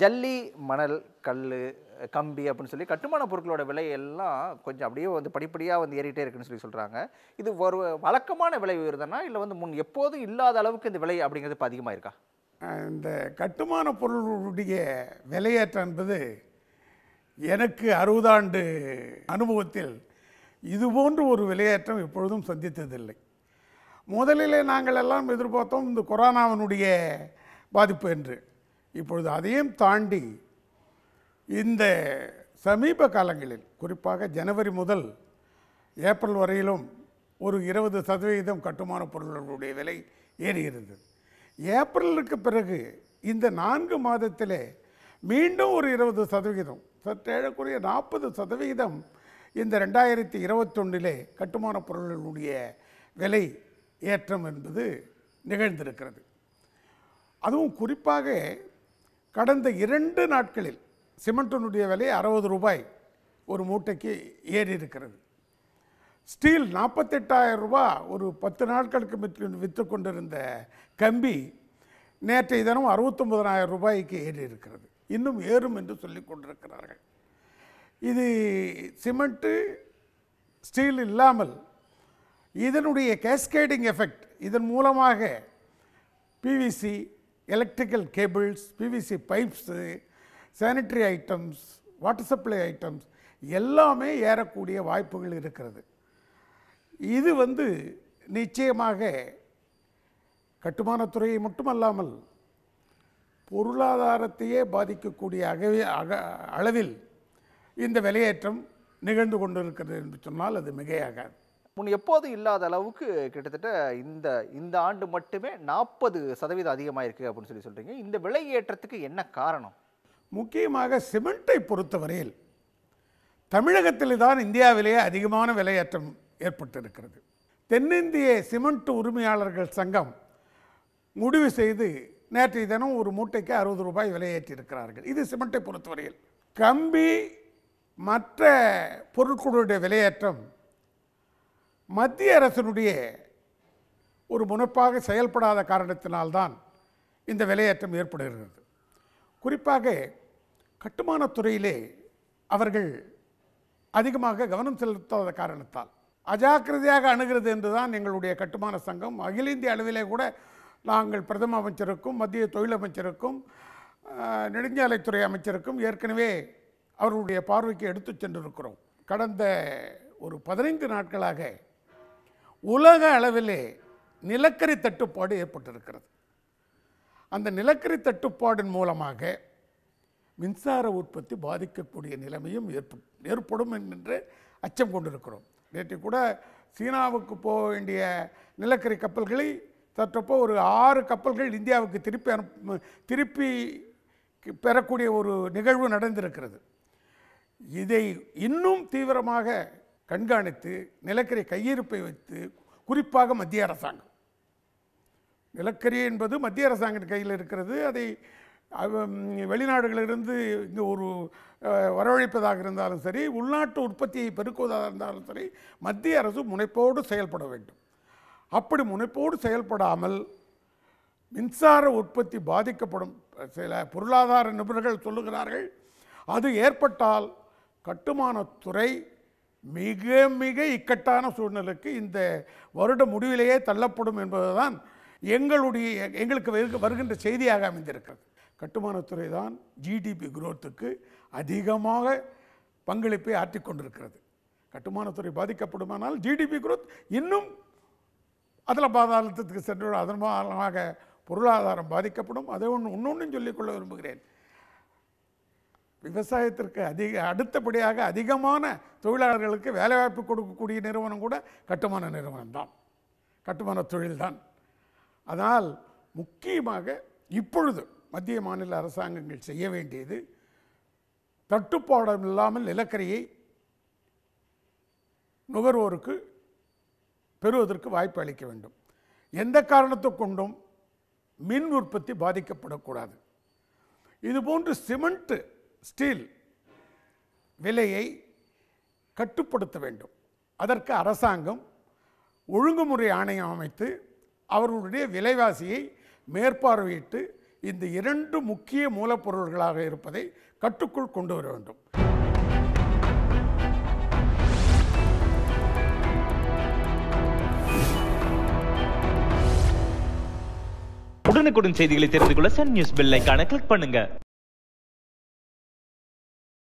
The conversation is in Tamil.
ஜல்லி மணல் கல் கம்பி அப்படின்னு சொல்லி கட்டுமான பொருட்களோட விலை எல்லாம் கொஞ்சம் அப்படியே வந்து படிப்படியாக வந்து ஏறிட்டே இருக்குன்னு சொல்லி சொல்கிறாங்க இது ஒரு வழக்கமான விலை உயர்தானா இல்லை வந்து முன் எப்போதும் இல்லாத அளவுக்கு இந்த விலை அப்படிங்கிறது இப்போ அதிகமாக இருக்கா இந்த கட்டுமான பொருளுடைய விலையேற்றம் என்பது எனக்கு அறுபதாண்டு அனுபவத்தில் இதுபோன்ற ஒரு விலையேற்றம் எப்பொழுதும் சந்தித்ததில்லை முதலிலே நாங்கள் எல்லாம் எதிர்பார்த்தோம் இந்த கொரோனாவினுடைய பாதிப்பு என்று இப்பொழுது அதையும் தாண்டி இந்த சமீப காலங்களில் குறிப்பாக ஜனவரி முதல் ஏப்ரல் வரையிலும் ஒரு இருபது சதவீதம் கட்டுமான பொருள்களுடைய விலை ஏறுகிறது ஏப்ரலுக்கு பிறகு இந்த நான்கு மாதத்திலே மீண்டும் ஒரு இருபது சதவிகிதம் சற்றேழக்கூடிய நாற்பது சதவிகிதம் இந்த ரெண்டாயிரத்தி இருபத்தொன்னிலே கட்டுமான பொருள்களுடைய விலை ஏற்றம் என்பது நிகழ்ந்திருக்கிறது அதுவும் குறிப்பாக கடந்த இரண்டு நாட்களில் சிமெண்ட்டினுடைய விலை அறுபது ரூபாய் ஒரு மூட்டைக்கு ஏறி இருக்கிறது ஸ்டீல் நாற்பத்தெட்டாயிரம் ரூபா ஒரு பத்து நாட்களுக்கு விற்று விற்று கொண்டிருந்த கம்பி நேற்றைய தினம் அறுபத்தொம்பதனாயிரம் ரூபாய்க்கு ஏறி இருக்கிறது இன்னும் ஏறும் என்று சொல்லி கொண்டிருக்கிறார்கள் இது சிமெண்ட்டு ஸ்டீல் இல்லாமல் இதனுடைய கேஸ்கேடிங் எஃபெக்ட் இதன் மூலமாக PVC electrical cables PVC pipes sanitary items water supply items எல்லாமே ஏறக்கூடிய வாய்ப்புகள் இருக்கிறது இது வந்து நிச்சயமாக கட்டுமானத்துறையை மட்டுமல்லாமல் பொருளாதாரத்தையே பாதிக்கக்கூடிய அகவே அக அளவில் இந்த விலையேற்றம் நிகழ்ந்து கொண்டிருக்கிறது என்று சொன்னால் அது மிகையாகாது முன் எப்போது இல்லாத அளவுக்கு கிட்டத்தட்ட இந்த இந்த ஆண்டு மட்டுமே நாற்பது சதவீதம் அதிகமாயிருக்கு அப்படின்னு சொல்லி சொல்கிறீங்க இந்த விலை ஏற்றத்துக்கு என்ன காரணம் முக்கியமாக சிமெண்ட்டை பொறுத்தவரையில் தமிழகத்தில் தான் இந்தியாவிலேயே அதிகமான விலையேற்றம் ஏற்பட்டிருக்கிறது தென்னிந்திய சிமெண்ட் உரிமையாளர்கள் சங்கம் முடிவு செய்து நேற்றைய தினம் ஒரு மூட்டைக்கு அறுபது ரூபாய் விலையேற்றியிருக்கிறார்கள் இது சிமெண்ட்டை பொறுத்தவரையில் கம்பி மற்ற பொருட்களுடைய விலையேற்றம் மத்திய அரசினுடைய ஒரு முனைப்பாக செயல்படாத காரணத்தினால்தான் இந்த விலையேற்றம் ஏற்படுகிறது குறிப்பாக கட்டுமானத்துறையிலே துறையிலே அவர்கள் அதிகமாக கவனம் செலுத்தாத காரணத்தால் அஜாக்கிரதையாக அணுகிறது என்றுதான் எங்களுடைய கட்டுமான சங்கம் அகில இந்திய அளவிலே கூட நாங்கள் பிரதம அமைச்சருக்கும் மத்திய தொழிலமைச்சருக்கும் நெடுஞ்சாலைத்துறை அமைச்சருக்கும் ஏற்கனவே அவர்களுடைய பார்வைக்கு எடுத்து சென்றிருக்கிறோம் கடந்த ஒரு பதினைந்து நாட்களாக உலக அளவிலே நிலக்கரி தட்டுப்பாடு ஏற்பட்டிருக்கிறது அந்த நிலக்கரி தட்டுப்பாடின் மூலமாக மின்சார உற்பத்தி பாதிக்கக்கூடிய நிலைமையும் ஏற்படும் ஏற்படும் என்று அச்சம் கொண்டிருக்கிறோம் நேற்று கூட சீனாவுக்கு போக வேண்டிய நிலக்கரி கப்பல்களை தற்றப்போ ஒரு ஆறு கப்பல்கள் இந்தியாவுக்கு திருப்பி அனுப்ப திருப்பி பெறக்கூடிய ஒரு நிகழ்வு நடந்திருக்கிறது இதை இன்னும் தீவிரமாக கண்காணித்து நிலக்கரி கையிருப்பை வைத்து குறிப்பாக மத்திய அரசாங்கம் நிலக்கரி என்பது மத்திய அரசாங்கத்தின் கையில் இருக்கிறது அதை வெளிநாடுகளிலிருந்து இங்கே ஒரு வரவழைப்பதாக இருந்தாலும் சரி உள்நாட்டு உற்பத்தியை பெருக்குவதாக இருந்தாலும் சரி மத்திய அரசு முனைப்போடு செயல்பட வேண்டும் அப்படி முனைப்போடு செயல்படாமல் மின்சார உற்பத்தி பாதிக்கப்படும் சில பொருளாதார நிபுணர்கள் சொல்லுகிறார்கள் அது ஏற்பட்டால் கட்டுமானத்துறை மிக மிக இக்கட்டான சூழ்நிலைக்கு இந்த வருட முடிவிலேயே தள்ளப்படும் என்பதுதான் எங்களுடைய எங்களுக்கு வருகின்ற செய்தியாக அமைந்திருக்கிறது கட்டுமானத்துறை தான் ஜிடிபி குரோத்துக்கு அதிகமாக பங்களிப்பை ஆற்றிக்கொண்டிருக்கிறது கட்டுமானத்துறை பாதிக்கப்படுமானால் ஜிடிபி குரோத் இன்னும் அதில் பாதாளத்துக்கு சென்று அதன் மூலமாக பொருளாதாரம் பாதிக்கப்படும் அதை ஒன்று இன்னொன்றும் சொல்லிக்கொள்ள விரும்புகிறேன் விவசாயத்திற்கு அதிக அடுத்தபடியாக அதிகமான தொழிலாளர்களுக்கு வேலைவாய்ப்பு கொடுக்கக்கூடிய நிறுவனம் கூட கட்டுமான நிறுவனம் தான் கட்டுமான தொழில்தான் அதனால் முக்கியமாக இப்பொழுது மத்திய மாநில அரசாங்கங்கள் செய்ய வேண்டியது தட்டுப்பாடம் இல்லாமல் நிலக்கரியை நுகர்வோருக்கு பெறுவதற்கு வாய்ப்பு அளிக்க வேண்டும் எந்த காரணத்தை கொண்டும் மின் உற்பத்தி பாதிக்கப்படக்கூடாது இதுபோன்று சிமெண்ட்டு ஸ்டீல் விலையை கட்டுப்படுத்த வேண்டும் அதற்கு அரசாங்கம் ஒழுங்குமுறை ஆணையம் அமைத்து அவர்களுடைய விலைவாசியை மேற்பார்வையிட்டு இந்த இரண்டு முக்கிய மூலப்பொருள்களாக இருப்பதை கட்டுக்குள் கொண்டு வர வேண்டும் உடனுக்குடன் செய்திகளை தெரிந்து கொள்ள சன் நியூஸ் பெல் ஐக்கான கிளிக் பண்ணுங்க